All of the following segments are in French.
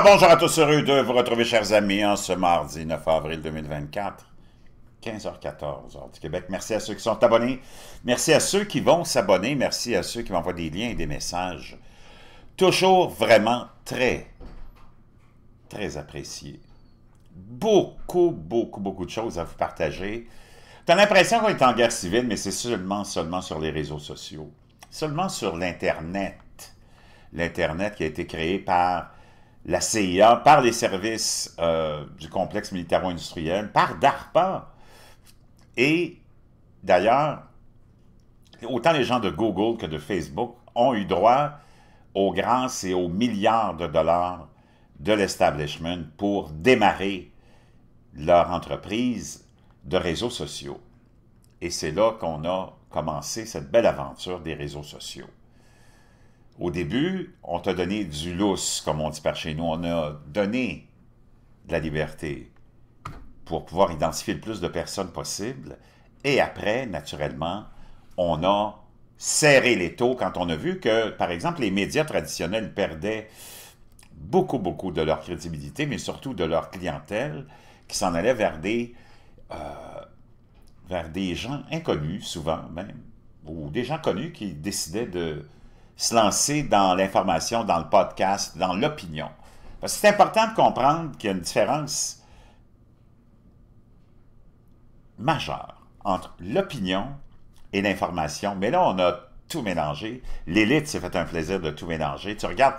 bonjour à tous, heureux de vous retrouver, chers amis, en ce mardi 9 avril 2024, 15h14, heure du Québec. Merci à ceux qui sont abonnés. Merci à ceux qui vont s'abonner. Merci à ceux qui m'envoient des liens et des messages. Toujours vraiment très, très apprécié. Beaucoup, beaucoup, beaucoup de choses à vous partager. T'as l'impression qu'on est en guerre civile, mais c'est seulement, seulement sur les réseaux sociaux. Seulement sur l'Internet. L'Internet qui a été créé par la CIA, par les services euh, du complexe militaro-industriel, par DARPA. Et d'ailleurs, autant les gens de Google que de Facebook ont eu droit aux grâces et aux milliards de dollars de l'establishment pour démarrer leur entreprise de réseaux sociaux. Et c'est là qu'on a commencé cette belle aventure des réseaux sociaux. Au début, on t'a donné du lousse, comme on dit par chez nous. On a donné de la liberté pour pouvoir identifier le plus de personnes possible. Et après, naturellement, on a serré les taux quand on a vu que, par exemple, les médias traditionnels perdaient beaucoup, beaucoup de leur crédibilité, mais surtout de leur clientèle qui s'en allait vers des, euh, vers des gens inconnus, souvent même, ou des gens connus qui décidaient de se lancer dans l'information, dans le podcast, dans l'opinion. Parce que C'est important de comprendre qu'il y a une différence majeure entre l'opinion et l'information. Mais là, on a tout mélangé. L'élite s'est fait un plaisir de tout mélanger. Tu regardes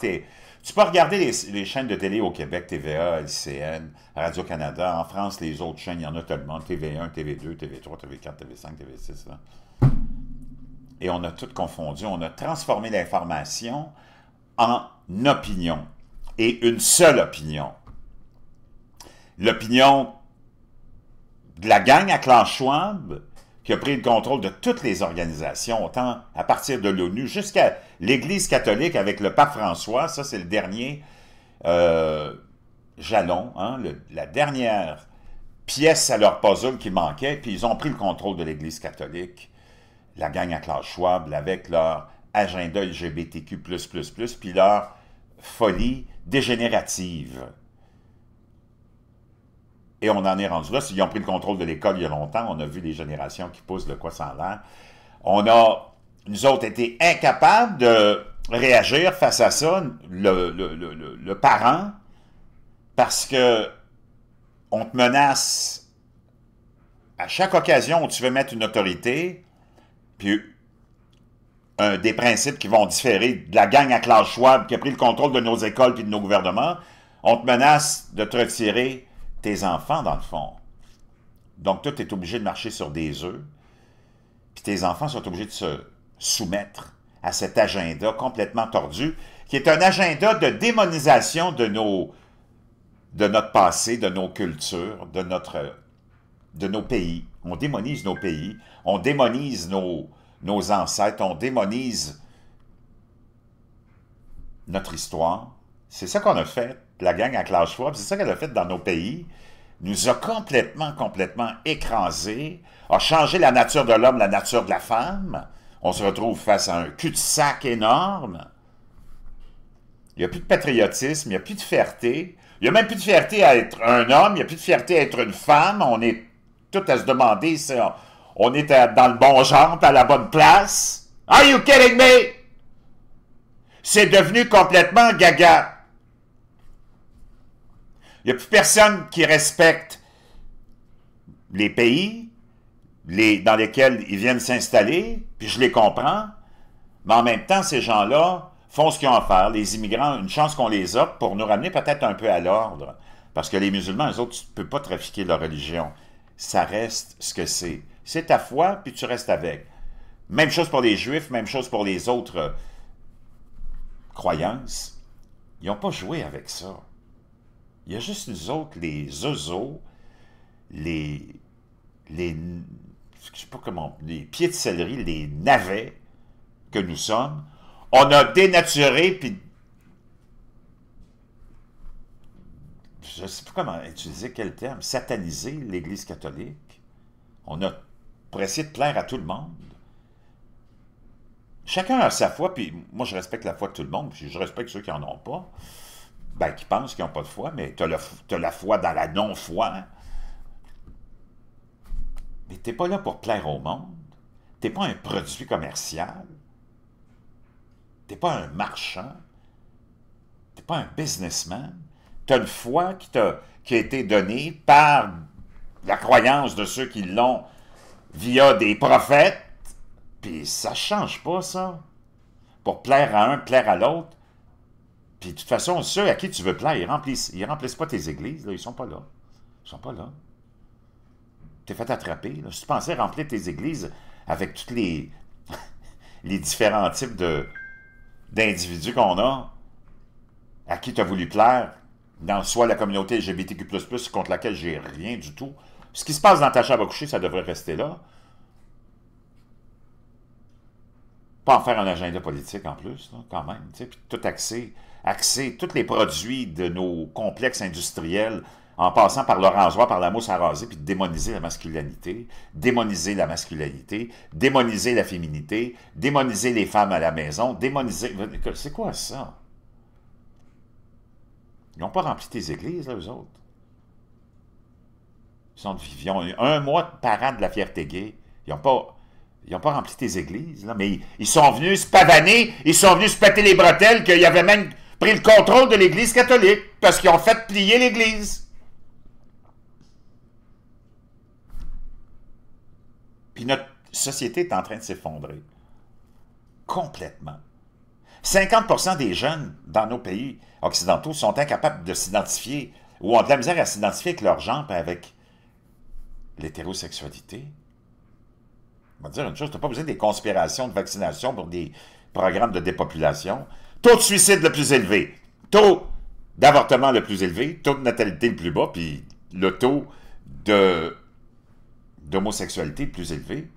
tu peux regarder les, chaînes de télé au Québec, TVA, LCN, Radio-Canada. En France, les autres chaînes, il y en a tellement. TV1, TV2, TV3, TV4, TV5, TV6 et on a tout confondu, on a transformé l'information en opinion, et une seule opinion. L'opinion de la gang à Clan qui a pris le contrôle de toutes les organisations, autant à partir de l'ONU jusqu'à l'Église catholique avec le pape François, ça c'est le dernier euh, jalon, hein, la dernière pièce à leur puzzle qui manquait, puis ils ont pris le contrôle de l'Église catholique la gang à classe Schwab avec leur agenda LGBTQ++, puis leur folie dégénérative. Et on en est rendu là. S'ils ont pris le contrôle de l'école il y a longtemps, on a vu les générations qui poussent le quoi sans l'air. On a, nous autres, été incapables de réagir face à ça, le, parent, parce que on te menace à chaque occasion où tu veux mettre une autorité, puis un euh, des principes qui vont différer de la gang à Klaus Schwab qui a pris le contrôle de nos écoles puis de nos gouvernements, on te menace de te retirer tes enfants, dans le fond. Donc, toi, tu es obligé de marcher sur des œufs, puis tes enfants sont obligés de se soumettre à cet agenda complètement tordu, qui est un agenda de démonisation de, nos, de notre passé, de nos cultures, de notre de nos pays. On démonise nos pays, on démonise nos, nos ancêtres, on démonise notre histoire. C'est ça qu'on a fait, la gang à Clash Schwab, c'est ça qu'elle a fait dans nos pays. Nous a complètement, complètement écrasés, a changé la nature de l'homme, la nature de la femme. On se retrouve face à un cul-de-sac énorme. Il n'y a plus de patriotisme, il n'y a plus de fierté. Il n'y a même plus de fierté à être un homme, il n'y a plus de fierté à être une femme. On est tout à se demander si on, était est dans le bon genre, à la bonne place. Are you kidding me? C'est devenu complètement gaga. Il n'y a plus personne qui respecte les pays dans lesquels ils viennent s'installer, puis je les comprends, mais en même temps, ces gens-là font ce qu'ils ont à faire. Les immigrants, une chance qu'on les a pour nous ramener peut-être un peu à l'ordre, parce que les musulmans, eux autres, tu ne peux pas trafiquer leur religion ça reste ce que c'est. C'est ta foi, puis tu restes avec. Même chose pour les Juifs, même chose pour les autres euh, croyances. Ils n'ont pas joué avec ça. Il y a juste nous autres, les oiseaux, les, les, comment, les pieds de céleri, les navets que nous sommes. On a dénaturé puis je ne sais plus comment utiliser quel terme, sataniser l'Église catholique. On a pressé de plaire à tout le monde. Chacun a sa foi, puis moi je respecte la foi de tout le monde, puis je respecte ceux qui n'en ont pas, ben, qui pensent qu'ils n'ont pas de foi, mais tu as, la foi dans la non-foi. Mais tu pas là pour plaire au monde. Tu pas un produit commercial. Tu pas un marchand. Tu pas un businessman tu as une foi qui, qui a été donnée par la croyance de ceux qui l'ont via des prophètes, puis ça change pas, ça. Pour plaire à un, plaire à l'autre. Puis de toute façon, ceux à qui tu veux plaire, ils remplissent, ils remplissent pas tes églises, là, ils sont pas là. Ils sont pas là. T'es fait attraper. Si tu pensais remplir tes églises avec tous les, les différents types de, d'individus qu'on a, à qui tu as voulu plaire, dans soit la communauté LGBTQ++, contre laquelle j'ai rien du tout. Ce qui se passe dans ta chambre à coucher, ça devrait rester là. Pas en faire un agenda politique en plus, quand même. Puis tout axé, axer tous les produits de nos complexes industriels, en passant par le rangeoir, par la mousse à raser, puis démoniser la masculinité, démoniser la masculinité, démoniser la féminité, démoniser les femmes à la maison, démoniser... C'est quoi ça? Ils n'ont pas rempli tes églises, là, eux autres. Ils, sont, vivants. un mois de an de la fierté gay. Ils n'ont pas, pas rempli tes églises, là, mais ils, sont venus se pavaner, ils sont venus se péter les bretelles qu'ils avaient même pris le contrôle de l'Église catholique parce qu'ils ont fait plier l'Église. Puis notre société est en train de s'effondrer. Complètement. 50 des jeunes dans nos pays occidentaux sont incapables de s'identifier ou ont de la misère à s'identifier avec leur genre et avec l'hétérosexualité. On va dire une chose, tu n'as pas besoin des conspirations de vaccination pour des programmes de dépopulation. Taux de suicide le plus élevé, taux d'avortement le plus élevé, taux de natalité le plus bas, puis le taux d'homosexualité le plus élevé.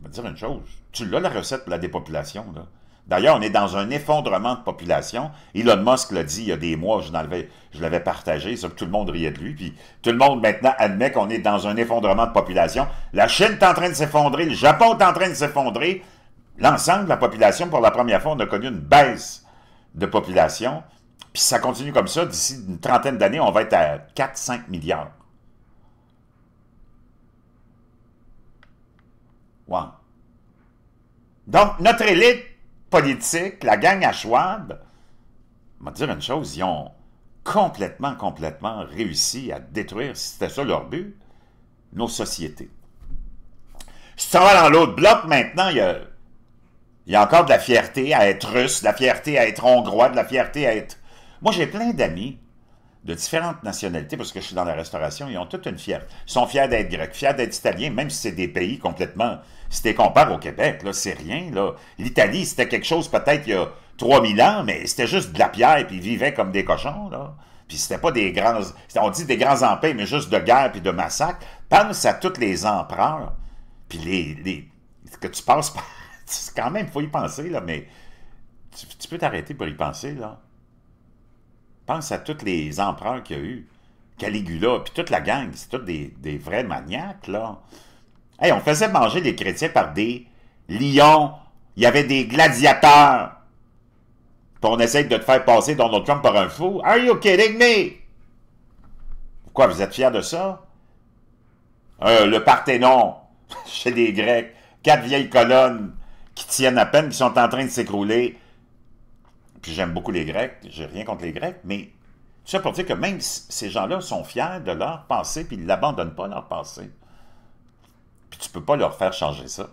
On va dire une chose, tu l'as la recette pour la dépopulation, là. D'ailleurs, on est dans un effondrement de population. Elon Musk l'a dit il y a des mois, je l'avais partagé, ça, tout le monde riait de lui, puis tout le monde maintenant admet qu'on est dans un effondrement de population. La Chine est en train de s'effondrer, le Japon est en train de s'effondrer. L'ensemble de la population, pour la première fois, on a connu une baisse de population. Puis ça continue comme ça, d'ici une trentaine d'années, on va être à 4-5 milliards. Wow. Donc, notre élite politique, la gang à Schwab, on dire une chose, ils ont complètement, complètement réussi à détruire, si c'était ça leur but, nos sociétés. Si tu dans l'autre bloc, maintenant, il il y a encore de la fierté à être russe, de la fierté à être hongrois, de la fierté à être... Moi, j'ai plein d'amis de différentes nationalités, parce que je suis dans la restauration, ils ont toute une fierté. Ils sont fiers d'être grecs, fiers d'être italiens, même si c'est des pays complètement... Si tu compares au Québec, là, c'est rien. Là. L'Italie, c'était quelque chose peut-être il y a 3000 ans, mais c'était juste de la pierre, puis ils vivaient comme des cochons. Là. Puis c'était pas des grands... On dit des grands empires, mais juste de guerre puis de massacre. Pense à tous les empereurs, puis les, les... que tu passes par... quand même, faut y penser, là, mais tu peux t'arrêter pour y penser, là Pense à tous les empereurs qu'il y a eu. Caligula, puis toute la gang, c'est tous des, vrais maniaques, là. Hey, on faisait manger des chrétiens par des lions. Il y avait des gladiateurs. Puis on essaye de te faire passer notre Trump par un fou. Are you kidding me? Pourquoi vous êtes fiers de ça? Euh, le Parthénon, chez les Grecs, quatre vieilles colonnes qui tiennent à peine, qui sont en train de s'écrouler puis j'aime beaucoup les Grecs, j'ai rien contre les Grecs, mais tout ça pour dire que même ces gens-là sont fiers de leur pensée, puis ils n'abandonnent pas leur pensée. Puis tu ne peux pas leur faire changer ça.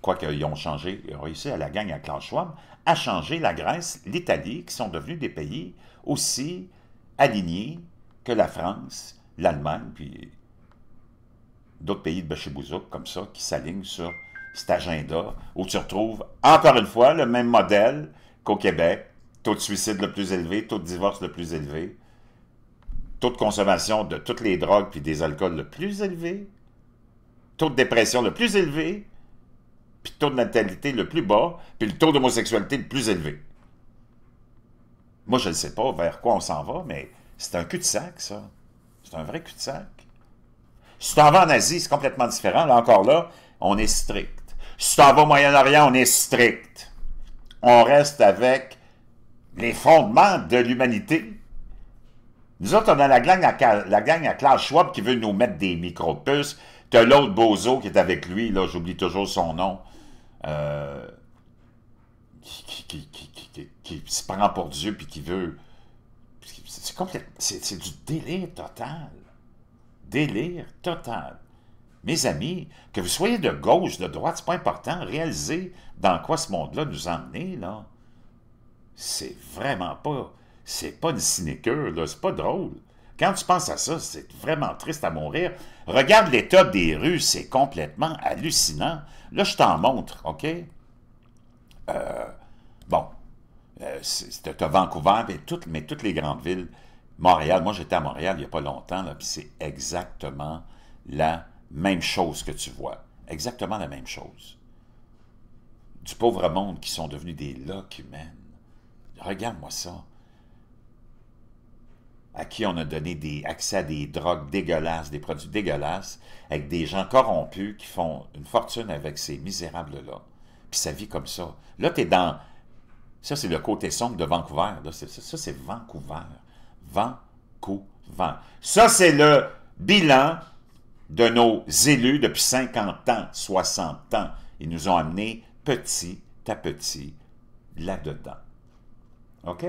Quoi qu'ils ont changé, ils ont réussi à la gagne à Klaus à changer la Grèce, l'Italie, qui sont devenus des pays aussi alignés que la France, l'Allemagne, puis d'autres pays de Bachibouzouk, comme ça, qui s'alignent sur cet agenda, où tu retrouves encore une fois le même modèle qu'au Québec. Taux de suicide le plus élevé, taux de divorce le plus élevé, taux de consommation de toutes les drogues puis des alcools le plus élevé, taux de dépression le plus élevé, puis taux de natalité le plus bas, puis le taux d'homosexualité le plus élevé. Moi, je ne sais pas vers quoi on s'en va, mais c'est un cul-de-sac, ça. C'est un vrai cul-de-sac. Si tu en vas en Asie, c'est complètement différent. Là, encore là, on est strict. Si tu en vas au Moyen-Orient, on est strict on reste avec les fondements de l'humanité. Nous autres, on a la gang, à, la à Klaus Schwab qui veut nous mettre des micro-puces. T'as l'autre bozo qui est avec lui, là, j'oublie toujours son nom, euh, qui, qui, se prend pour Dieu puis qui veut... C'est du délire total. Délire total. Mes amis, que vous soyez de gauche, de droite, c'est pas important. Réalisez dans quoi ce monde-là nous emmenait, là. C'est vraiment pas... C'est pas une sinécure, là. C'est pas drôle. Quand tu penses à ça, c'est vraiment triste à mourir. Regarde l'état des rues, c'est complètement hallucinant. Là, je t'en montre, OK? Euh, bon, euh, à Vancouver, mais toutes, mais toutes les grandes villes. Montréal, moi j'étais à Montréal il n'y a pas longtemps, puis c'est exactement là. Même chose que tu vois. Exactement la même chose. Du pauvre monde qui sont devenus des loques humaines. Regarde-moi ça. À qui on a donné des, accès à des drogues dégueulasses, des produits dégueulasses, avec des gens corrompus qui font une fortune avec ces misérables-là. Puis ça vit comme ça. Là, tu es dans... Ça, c'est le côté sombre de Vancouver. ça, ça c'est Vancouver. Vancouver. Ça, c'est le bilan de nos élus depuis 50 ans, 60 ans. Ils nous ont amenés petit à petit là-dedans. OK?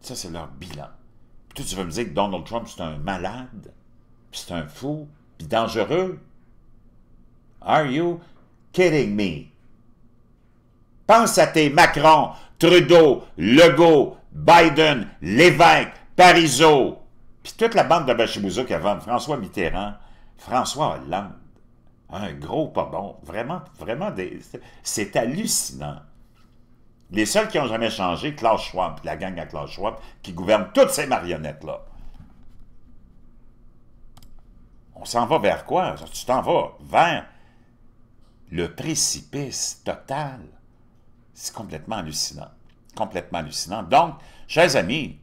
Ça, c'est leur bilan. Puis tu veux me dire que Donald Trump, c'est un malade, c'est un fou, puis dangereux? Are you kidding me? Pense à tes Macron, Trudeau, Legault, Biden, Lévesque, Parizeau, puis toute la bande de Bachibouzouk avant, François Mitterrand, François Hollande, un gros pas bon, vraiment, vraiment, des... c'est hallucinant. Les seuls qui n'ont jamais changé, Klaus Schwab, la gang à Klaus Schwab, qui gouverne toutes ces marionnettes-là. On s'en va vers quoi? Tu t'en vas vers le précipice total. C'est complètement hallucinant. Complètement hallucinant. Donc, chers amis,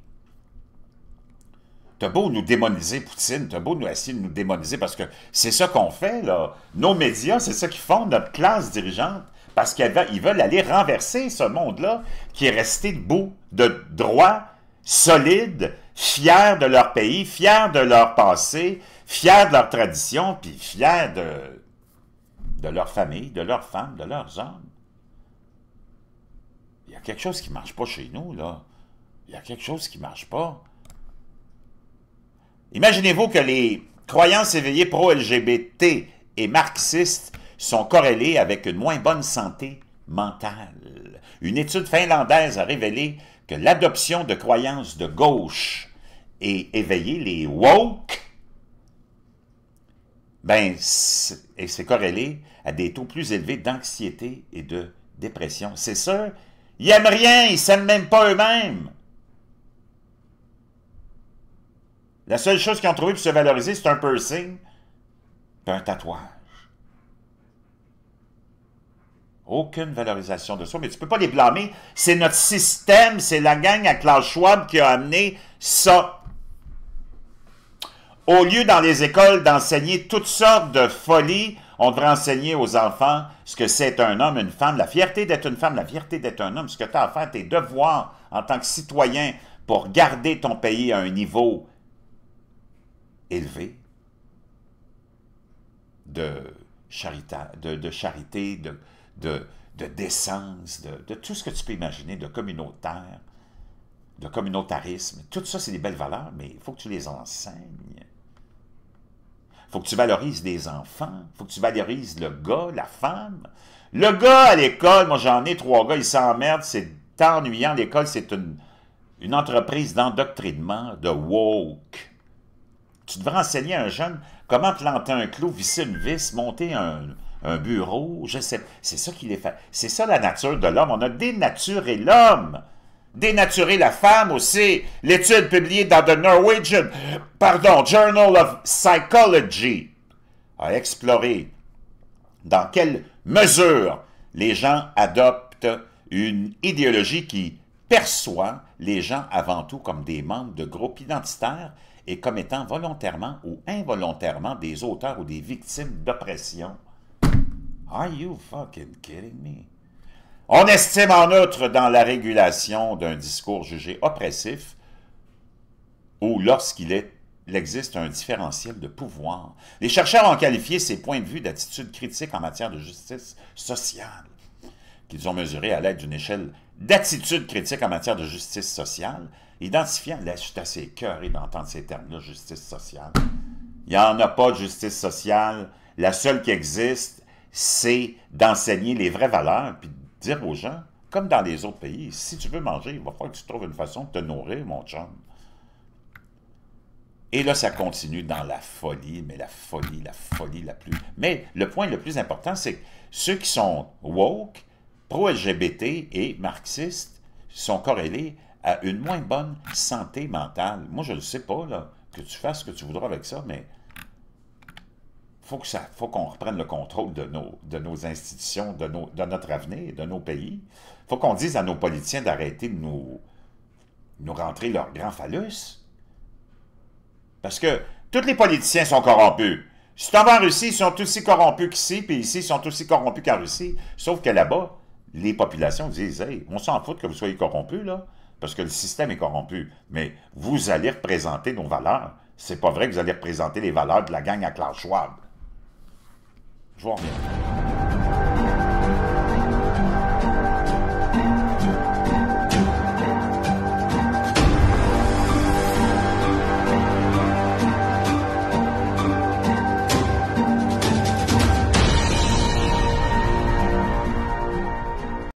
T'as beau nous démoniser, Poutine, t'as beau nous essayer de nous démoniser, parce que c'est ça qu'on fait, là. Nos médias, c'est ça qu'ils font notre classe dirigeante, parce qu'ils veulent aller renverser ce monde-là qui est resté debout, de droit, solide, fier de leur pays, fier de leur passé, fier de leur tradition, puis fier de, de leur famille, de leurs femmes, de leurs hommes. Il y a quelque chose qui ne marche pas chez nous, là. Il y a quelque chose qui ne marche pas. Imaginez-vous que les croyances éveillées pro-LGBT et marxistes sont corrélées avec une moins bonne santé mentale. Une étude finlandaise a révélé que l'adoption de croyances de gauche et éveillées, les woke, ben, et c'est corrélé à des taux plus élevés d'anxiété et de dépression. C'est sûr, ils n'aiment rien, ils s'aiment même pas eux-mêmes. La seule chose qu'ils ont trouvé pour se valoriser, c'est un piercing un tatouage. Aucune valorisation de soi, mais tu ne peux pas les blâmer. C'est notre système, c'est la gang à Klaus Schwab qui a amené ça. Au lieu dans les écoles d'enseigner toutes sortes de folies, on devrait enseigner aux enfants ce que c'est un homme, une femme, la fierté d'être une femme, la fierté d'être un homme, ce que tu as à faire, tes devoirs en tant que citoyen pour garder ton pays à un niveau élevé de, charité, de, de, décence, de, tout ce que tu peux imaginer, de communautaire, de communautarisme. Tout ça, c'est des belles valeurs, mais il faut que tu les enseignes. Il faut que tu valorises des enfants, il faut que tu valorises le gars, la femme. Le gars à l'école, moi j'en ai trois gars, ils s'emmerdent, c'est ennuyant. L'école, c'est une, une entreprise d'endoctrinement, de woke tu devrais enseigner à un jeune comment planter un clou, visser une vis, monter un, bureau, je sais. C'est ça qu'il est fait. C'est ça la nature de l'homme. On a dénaturé l'homme. dénaturé la femme aussi. L'étude publiée dans The Norwegian, pardon, Journal of Psychology a exploré dans quelle mesure les gens adoptent une idéologie qui perçoit les gens avant tout comme des membres de groupes identitaires et comme étant volontairement ou involontairement des auteurs ou des victimes d'oppression. Are you fucking kidding me? On estime en outre dans la régulation d'un discours jugé oppressif ou lorsqu'il existe un différentiel de pouvoir. Les chercheurs ont qualifié ces points de vue d'attitude critique en matière de justice sociale, qu'ils ont mesuré à l'aide d'une échelle d'attitude critique en matière de justice sociale, Identifiant, là, je suis assez et d'entendre ces termes-là, justice sociale. Il n'y en a pas de justice sociale. La seule qui existe, c'est d'enseigner les vraies valeurs, puis de dire aux gens, comme dans les autres pays, si tu veux manger, il va falloir que tu trouves une façon de te nourrir, mon chum. Et là, ça continue dans la folie, mais la folie, la folie la plus... Mais le point le plus important, c'est que ceux qui sont woke, pro-LGBT et marxistes sont corrélés à une moins bonne santé mentale. Moi, je ne sais pas, là, que tu fasses ce que tu voudras avec ça, mais faut que ça, faut qu'on reprenne le contrôle de nos, de nos institutions, de, de notre avenir, de nos pays. faut qu'on dise à nos politiciens d'arrêter de nous, nous rentrer leur grand phallus. Parce que tous les politiciens sont corrompus. Si tu en Russie, ils sont aussi corrompus qu'ici, puis ici, ils sont aussi corrompus qu'en Russie. Sauf que là-bas, les populations disent Hey, on s'en fout que vous soyez corrompus, là parce que le système est corrompu. Mais vous allez représenter nos valeurs. C'est pas vrai que vous allez représenter les valeurs de la gang à Klaus Schwab. Je vous remercie.